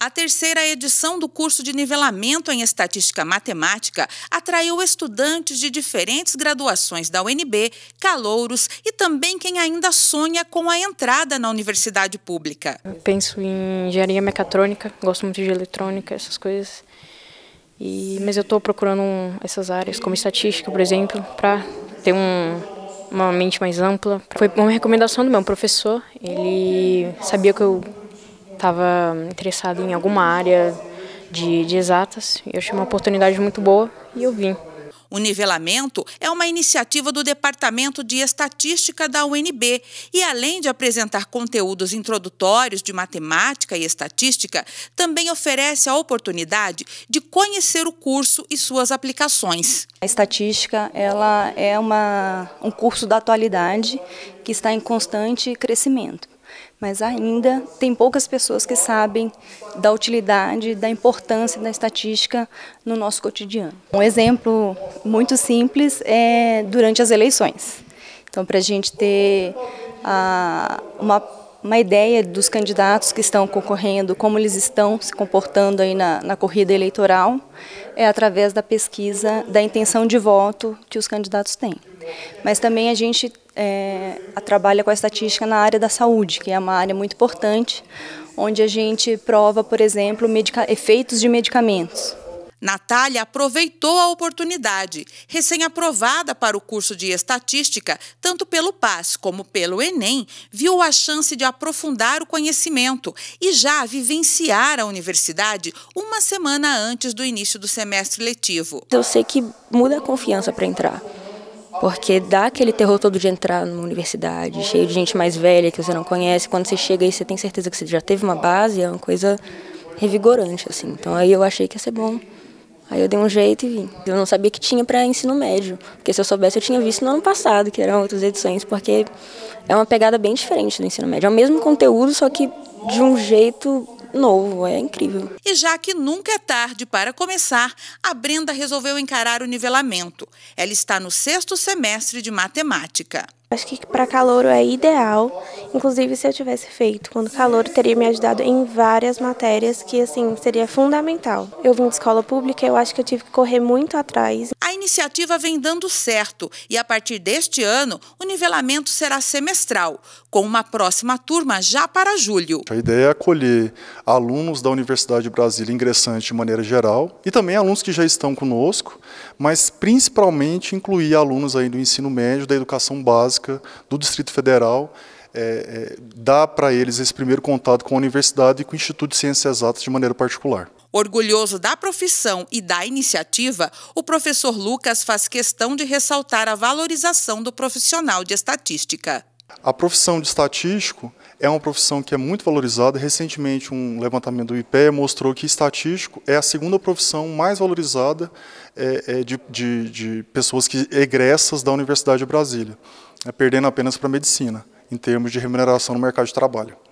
A terceira edição do curso de nivelamento em estatística matemática atraiu estudantes de diferentes graduações da UNB, calouros e também quem ainda sonha com a entrada na universidade pública. Eu penso em engenharia mecatrônica, gosto muito de eletrônica, essas coisas. E, mas eu estou procurando essas áreas, como estatística, por exemplo, para ter um, uma mente mais ampla. Foi uma recomendação do meu professor, ele sabia que eu estava interessado em alguma área de, de exatas. Eu achei uma oportunidade muito boa e eu vim. O nivelamento é uma iniciativa do Departamento de Estatística da UNB e, além de apresentar conteúdos introdutórios de matemática e estatística, também oferece a oportunidade de conhecer o curso e suas aplicações. A estatística ela é uma, um curso da atualidade que está em constante crescimento mas ainda tem poucas pessoas que sabem da utilidade, da importância da estatística no nosso cotidiano. Um exemplo muito simples é durante as eleições. Então, para a gente ter a, uma uma ideia dos candidatos que estão concorrendo, como eles estão se comportando aí na, na, corrida eleitoral, é através da pesquisa da intenção de voto que os candidatos têm mas também a gente é, trabalha com a estatística na área da saúde, que é uma área muito importante, onde a gente prova, por exemplo, efeitos de medicamentos. Natália aproveitou a oportunidade, recém-aprovada para o curso de estatística, tanto pelo PAS como pelo Enem, viu a chance de aprofundar o conhecimento e já vivenciar a universidade uma semana antes do início do semestre letivo. Eu sei que muda a confiança para entrar. Porque dá aquele terror todo de entrar numa universidade, cheio de gente mais velha que você não conhece. Quando você chega aí, você tem certeza que você já teve uma base, é uma coisa revigorante, assim. Então aí eu achei que ia ser bom. Aí eu dei um jeito e vim. Eu não sabia que tinha para ensino médio, porque se eu soubesse eu tinha visto no ano passado, que eram outras edições, porque é uma pegada bem diferente do ensino médio. É o mesmo conteúdo, só que de um jeito novo, é incrível. E já que nunca é tarde para começar, a Brenda resolveu encarar o nivelamento. Ela está no sexto semestre de matemática. Acho que para calouro é ideal. Inclusive, se eu tivesse feito quando calouro, teria me ajudado em várias matérias que, assim, seria fundamental. Eu vim de escola pública, eu acho que eu tive que correr muito atrás iniciativa vem dando certo e, a partir deste ano, o nivelamento será semestral, com uma próxima turma já para julho. A ideia é acolher alunos da Universidade de Brasília ingressantes de maneira geral e também alunos que já estão conosco, mas principalmente incluir alunos aí do ensino médio, da educação básica, do Distrito Federal é, é, dá para eles esse primeiro contato com a universidade e com o Instituto de Ciências Exatas de maneira particular. Orgulhoso da profissão e da iniciativa, o professor Lucas faz questão de ressaltar a valorização do profissional de estatística. A profissão de estatístico é uma profissão que é muito valorizada. Recentemente, um levantamento do IPEA mostrou que estatístico é a segunda profissão mais valorizada é, é, de, de, de pessoas que egressas da Universidade de Brasília, né, perdendo apenas para a medicina, em termos de remuneração no mercado de trabalho.